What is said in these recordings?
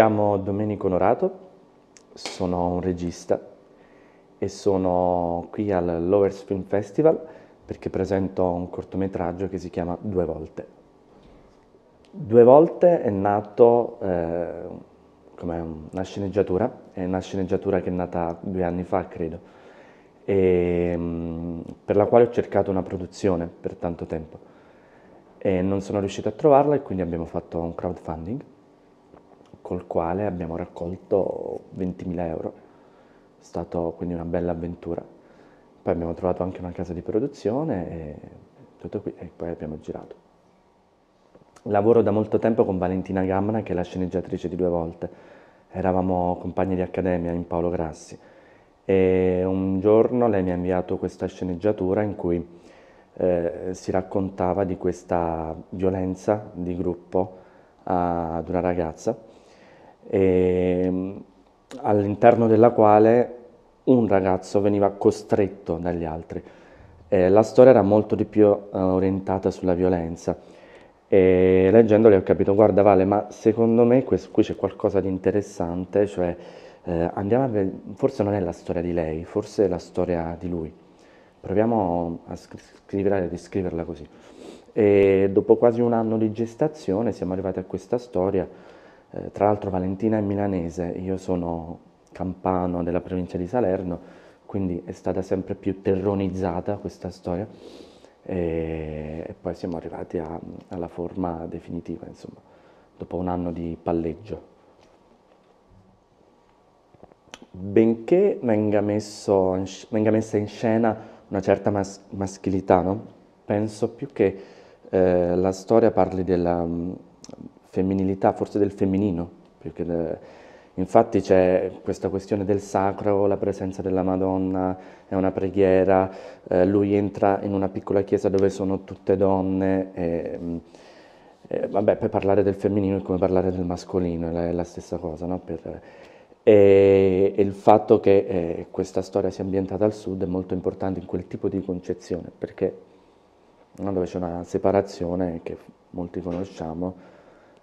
chiamo Domenico Norato, sono un regista e sono qui al Lower Film Festival perché presento un cortometraggio che si chiama Due volte. Due volte è nato eh, come una sceneggiatura, è una sceneggiatura che è nata due anni fa, credo, e, mm, per la quale ho cercato una produzione per tanto tempo e non sono riuscito a trovarla e quindi abbiamo fatto un crowdfunding col quale abbiamo raccolto 20.000 euro. È stata quindi una bella avventura. Poi abbiamo trovato anche una casa di produzione e tutto qui, e poi abbiamo girato. Lavoro da molto tempo con Valentina Gamma, che è la sceneggiatrice di due volte. Eravamo compagni di accademia in Paolo Grassi e un giorno lei mi ha inviato questa sceneggiatura in cui eh, si raccontava di questa violenza di gruppo ah, ad una ragazza eh, all'interno della quale un ragazzo veniva costretto dagli altri. Eh, la storia era molto di più eh, orientata sulla violenza e leggendoli ho capito, guarda Vale, ma secondo me questo, qui c'è qualcosa di interessante, cioè eh, andiamo a vedere, forse non è la storia di lei, forse è la storia di lui. Proviamo a scriverla e riscriverla così. E dopo quasi un anno di gestazione siamo arrivati a questa storia eh, tra l'altro Valentina è milanese, io sono campano della provincia di Salerno, quindi è stata sempre più terronizzata questa storia e, e poi siamo arrivati a, alla forma definitiva, insomma, dopo un anno di palleggio. Benché venga, in, venga messa in scena una certa mas, maschilità, no? penso più che eh, la storia parli della femminilità, forse del femminino, de... infatti c'è questa questione del sacro, la presenza della Madonna, è una preghiera, eh, lui entra in una piccola chiesa dove sono tutte donne, e, mm, e, vabbè, per parlare del femminino è come parlare del mascolino, è la, è la stessa cosa, no? per, e, e, il fatto che eh, questa storia sia ambientata al sud è molto importante in quel tipo di concezione, perché no, dove c'è una separazione che molti conosciamo,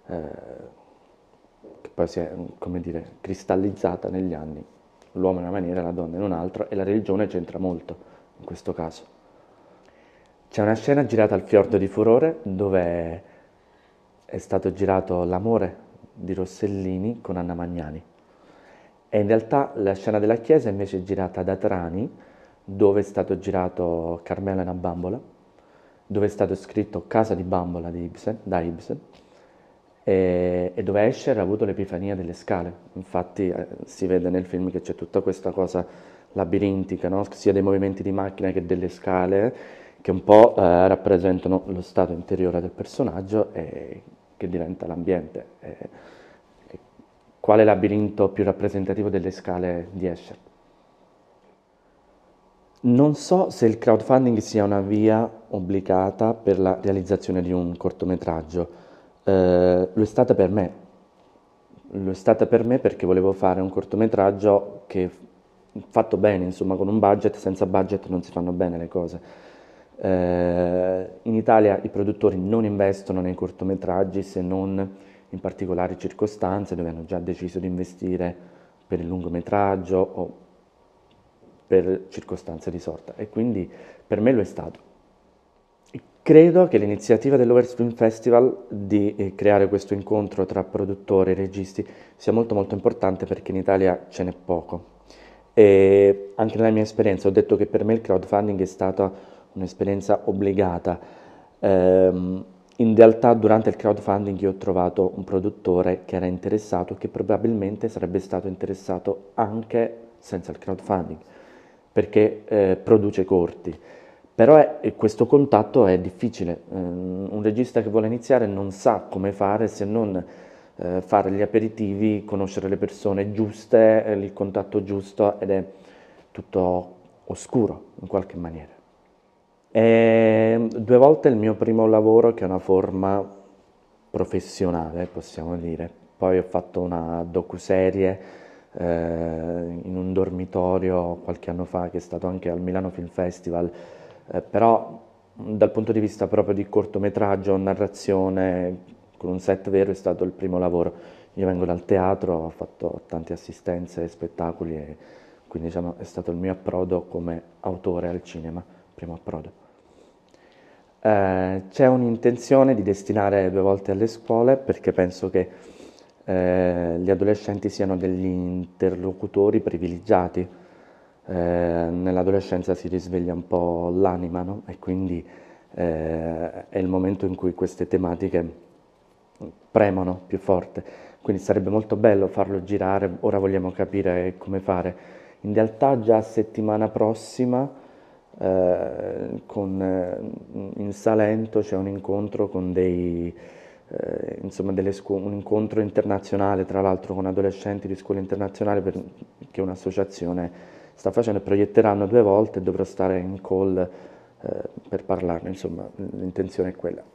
eh, che poi si è, come dire, cristallizzata negli anni. L'uomo in una maniera, la donna in un'altra, e la religione c'entra molto in questo caso. C'è una scena girata al Fiordo di Furore dove è stato girato L'amore di Rossellini con Anna Magnani. E in realtà la scena della chiesa invece è girata da Trani, dove è stato girato Carmelo e una bambola, dove è stato scritto Casa di bambola di Ibsen, da Ibsen, e, e dove Escher ha avuto l'epifania delle scale. Infatti eh, si vede nel film che c'è tutta questa cosa labirintica, no? sia dei movimenti di macchina che delle scale, che un po' eh, rappresentano lo stato interiore del personaggio e che diventa l'ambiente. E, e quale labirinto più rappresentativo delle scale di Escher? Non so se il crowdfunding sia una via obbligata per la realizzazione di un cortometraggio eh, lo è stata per me, lo è stata per me perché volevo fare un cortometraggio che fatto bene, insomma, con un budget, senza budget non si fanno bene le cose. Eh, in Italia i produttori non investono nei cortometraggi se non in particolari circostanze dove hanno già deciso di investire per il lungometraggio o per circostanze di sorta e quindi per me lo è stato. Credo che l'iniziativa dell'Overspin Festival di eh, creare questo incontro tra produttori e registi sia molto molto importante perché in Italia ce n'è poco. E anche nella mia esperienza ho detto che per me il crowdfunding è stata un'esperienza obbligata. Ehm, in realtà durante il crowdfunding io ho trovato un produttore che era interessato e che probabilmente sarebbe stato interessato anche senza il crowdfunding perché eh, produce corti però è, questo contatto è difficile, ehm, un regista che vuole iniziare non sa come fare se non eh, fare gli aperitivi, conoscere le persone giuste, eh, il contatto giusto ed è tutto oscuro in qualche maniera. E ehm, due volte il mio primo lavoro che è una forma professionale, possiamo dire. Poi ho fatto una docuserie eh, in un dormitorio qualche anno fa che è stato anche al Milano Film Festival eh, però dal punto di vista proprio di cortometraggio, narrazione, con un set vero è stato il primo lavoro. Io vengo dal teatro, ho fatto tante assistenze, e spettacoli e quindi diciamo, è stato il mio approdo come autore al cinema, primo approdo. Eh, c'è un'intenzione di destinare due volte alle scuole perché penso che eh, gli adolescenti siano degli interlocutori privilegiati eh, nell'adolescenza si risveglia un po' l'anima no? e quindi eh, è il momento in cui queste tematiche premono più forte, quindi sarebbe molto bello farlo girare, ora vogliamo capire come fare. In realtà già settimana prossima eh, con, eh, in Salento c'è un incontro con dei... Eh, insomma, un incontro internazionale, tra l'altro con adolescenti di scuola internazionale per, che è un'associazione sta facendo, e proietteranno due volte e dovrò stare in call eh, per parlarne, insomma l'intenzione è quella.